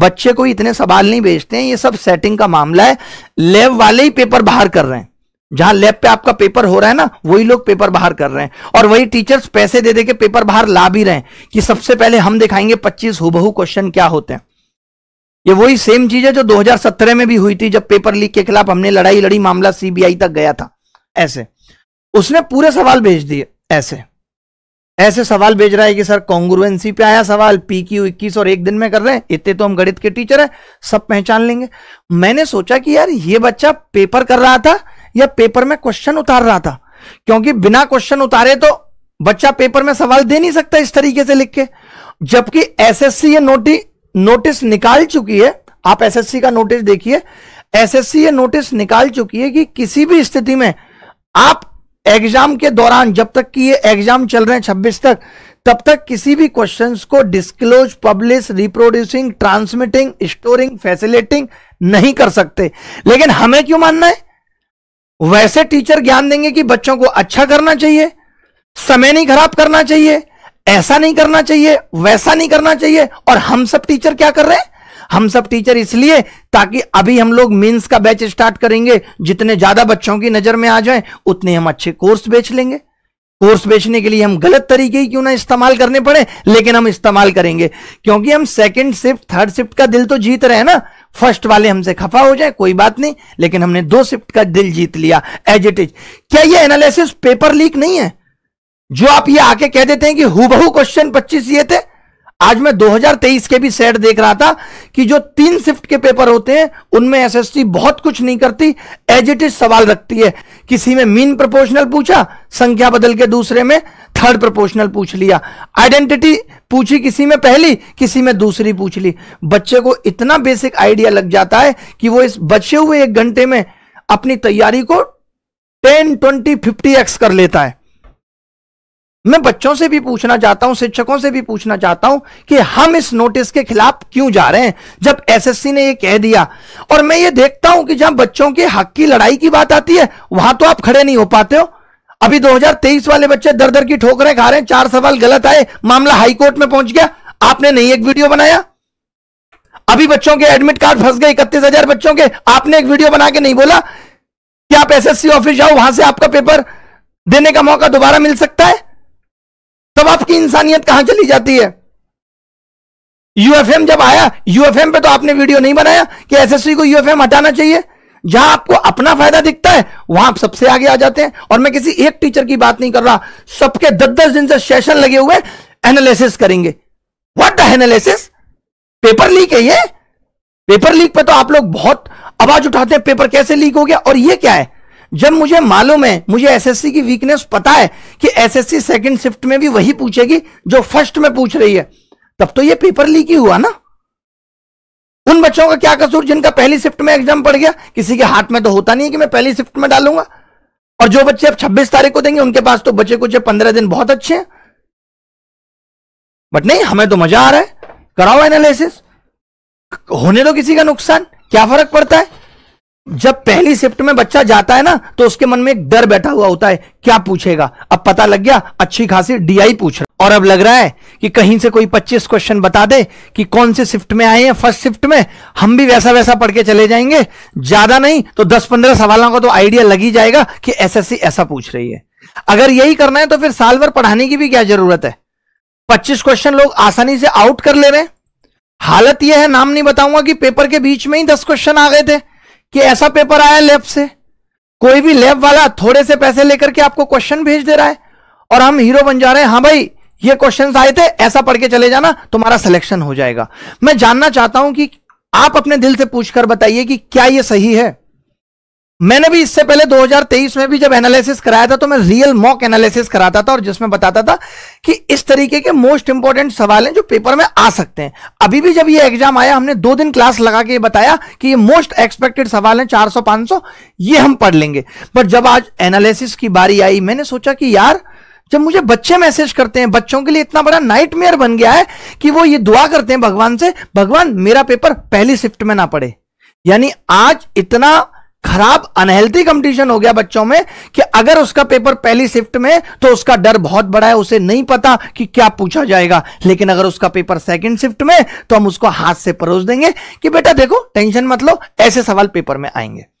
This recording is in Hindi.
बच्चे को इतने सवाल नहीं भेजते हैं ये सब सेटिंग का मामला है लैब वाले ही पेपर बाहर कर रहे हैं जहां लैब पे आपका पेपर हो रहा है ना वही लोग पेपर बाहर कर रहे हैं और वही टीचर्स पैसे दे दे के पेपर बाहर ला भी रहे हैं कि सबसे पहले हम दिखाएंगे 25 हुबहू क्वेश्चन क्या होते हैं ये वही सेम चीज है जो 2017 में भी हुई थी जब पेपर लीक के खिलाफ हमने लड़ाई लड़ी मामला सीबीआई तक गया था ऐसे उसने पूरे सवाल भेज दिए ऐसे ऐसे सवाल भेज रहा है कि सर कॉन्ग्रुएंसी पे आया सवाल पी क्यू इक्कीस और एक दिन में कर रहे हैं इतने तो हम गणित के टीचर हैं सब पहचान लेंगे मैंने सोचा कि यार ये बच्चा पेपर कर रहा था या पेपर में क्वेश्चन उतार रहा था क्योंकि बिना क्वेश्चन उतारे तो बच्चा पेपर में सवाल दे नहीं सकता इस तरीके से लिख के जबकि एस ये नोटि नोटिस निकाल चुकी है आप सी का नोटिस देखिए एस ये नोटिस निकाल चुकी है कि किसी भी स्थिति में आप एग्जाम के दौरान जब तक कि ये एग्जाम चल रहे हैं 26 तक तब तक किसी भी क्वेश्चंस को disclose publish reproducing transmitting storing facilitating नहीं कर सकते लेकिन हमें क्यों मानना है वैसे टीचर ज्ञान देंगे कि बच्चों को अच्छा करना चाहिए समय नहीं खराब करना चाहिए ऐसा नहीं करना चाहिए वैसा नहीं करना चाहिए और हम सब टीचर क्या कर रहे हैं हम सब टीचर इसलिए ताकि अभी हम लोग मीन्स का बैच स्टार्ट करेंगे जितने ज्यादा बच्चों की नजर में आ जाए उतने हम अच्छे कोर्स बेच लेंगे कोर्स बेचने के लिए हम गलत तरीके ही क्यों ना इस्तेमाल करने पड़े लेकिन हम इस्तेमाल करेंगे क्योंकि हम सेकंड शिफ्ट थर्ड शिफ्ट का दिल तो जीत रहे हैं ना फर्स्ट वाले हमसे खफा हो जाए कोई बात नहीं लेकिन हमने दो शिफ्ट का दिल जीत लिया एज इट इज क्या ये एनालिसिस पेपर लीक नहीं है जो आप ये आके कह देते हैं कि हु बहु क्वेश्चन पच्चीस ये थे आज मैं 2023 के भी सेट देख रहा था कि जो तीन शिफ्ट के पेपर होते हैं उनमें एसएससी बहुत कुछ नहीं करती एज इट इज सवाल रखती है किसी में मीन प्रोपोर्शनल पूछा संख्या बदल के दूसरे में थर्ड प्रोपोर्शनल पूछ लिया आइडेंटिटी पूछी किसी में पहली किसी में दूसरी पूछ ली बच्चे को इतना बेसिक आइडिया लग जाता है कि वो इस बचे हुए एक घंटे में अपनी तैयारी को टेन ट्वेंटी फिफ्टी एक्स कर लेता है मैं बच्चों से भी पूछना चाहता हूं शिक्षकों से भी पूछना चाहता हूं कि हम इस नोटिस के खिलाफ क्यों जा रहे हैं जब एसएससी ने ये कह दिया और मैं ये देखता हूं कि जहां बच्चों के हक की लड़ाई की बात आती है वहां तो आप खड़े नहीं हो पाते हो अभी 2023 वाले बच्चे दर दर की ठोकरें खा रहे हैं चार सवाल गलत आए मामला हाईकोर्ट में पहुंच गया आपने नहीं एक वीडियो बनाया अभी बच्चों के एडमिट कार्ड फंस गए इकतीस हजार बच्चों के आपने एक वीडियो बना के नहीं बोला कि आप एस ऑफिस जाओ वहां से आपका पेपर देने का मौका दोबारा मिल सकता है तब आपकी इंसानियत कहां चली जाती है यूएफएम जब आया यूएफएम पे तो आपने वीडियो नहीं बनाया कि एसएससी को यूएफएम हटाना चाहिए जहां आपको अपना फायदा दिखता है वहां आप सबसे आगे आ जाते हैं और मैं किसी एक टीचर की बात नहीं कर रहा सबके दस दस दिन से सेशन लगे हुए एनालिसिस करेंगे व्हाट एनालिसिस पेपर लीक है ये पेपर लीक पे तो आप लोग बहुत आवाज उठाते हैं पेपर कैसे लीक हो गया और ये क्या है जब मुझे मालूम है मुझे एसएससी की वीकनेस पता है कि एसएससी सेकेंड शिफ्ट में भी वही पूछेगी जो फर्स्ट में पूछ रही है तब तो ये पेपर लीक ही हुआ ना उन बच्चों का क्या कसूर जिनका पहली शिफ्ट में एग्जाम पड़ गया किसी के हाथ में तो होता नहीं है कि मैं पहली शिफ्ट में डालूंगा और जो बच्चे अब छब्बीस तारीख को देंगे उनके पास तो बचे कुछ पंद्रह दिन बहुत अच्छे हैं बट नहीं हमें तो मजा आ रहा है कराओ एनालिसिस होने दो किसी का नुकसान क्या फर्क पड़ता है जब पहली शिफ्ट में बच्चा जाता है ना तो उसके मन में एक डर बैठा हुआ होता है क्या पूछेगा अब पता लग गया अच्छी खासी डीआई पूछ रहा और अब लग रहा है कि कहीं से कोई 25 क्वेश्चन बता दे कि कौन से शिफ्ट में आए हैं फर्स्ट शिफ्ट में हम भी वैसा वैसा पढ़ के चले जाएंगे ज्यादा नहीं तो 10-15 सवालों का तो आइडिया लग ही जाएगा कि एसएससी ऐसा पूछ रही है अगर यही करना है तो फिर साल भर पढ़ाने की भी क्या जरूरत है पच्चीस क्वेश्चन लोग आसानी से आउट कर ले रहे हैं हालत यह है नाम नहीं बताऊंगा कि पेपर के बीच में ही दस क्वेश्चन आ गए थे कि ऐसा पेपर आया लैब से कोई भी लैब वाला थोड़े से पैसे लेकर के आपको क्वेश्चन भेज दे रहा है और हम हीरो बन जा रहे हैं हाँ भाई ये क्वेश्चन आए थे ऐसा पढ़ के चले जाना तुम्हारा सिलेक्शन हो जाएगा मैं जानना चाहता हूं कि आप अपने दिल से पूछकर बताइए कि क्या यह सही है मैंने भी इससे पहले 2023 में भी जब एनालिसिस कराया था तो मैं रियल मॉक एनालिसिस कराता था और जिसमें बताता था कि इस तरीके के मोस्ट इंपॉर्टेंट सवाल हैं जो पेपर में आ सकते हैं अभी भी जब ये एग्जाम आया हमने दो दिन क्लास लगा के बताया कि ये मोस्ट एक्सपेक्टेड सवाल हैं 400 500 ये हम पढ़ लेंगे बट जब आज एनालिसिस की बारी आई मैंने सोचा कि यार जब मुझे बच्चे मैसेज करते हैं बच्चों के लिए इतना बड़ा नाइटमेयर बन गया है कि वो ये दुआ करते हैं भगवान से भगवान मेरा पेपर पहली शिफ्ट में ना पड़े यानी आज इतना खराब अनहेल्थी कंपटीशन हो गया बच्चों में कि अगर उसका पेपर पहली शिफ्ट में तो उसका डर बहुत बड़ा है उसे नहीं पता कि क्या पूछा जाएगा लेकिन अगर उसका पेपर सेकंड शिफ्ट में तो हम उसको हाथ से परोस देंगे कि बेटा देखो टेंशन मत लो ऐसे सवाल पेपर में आएंगे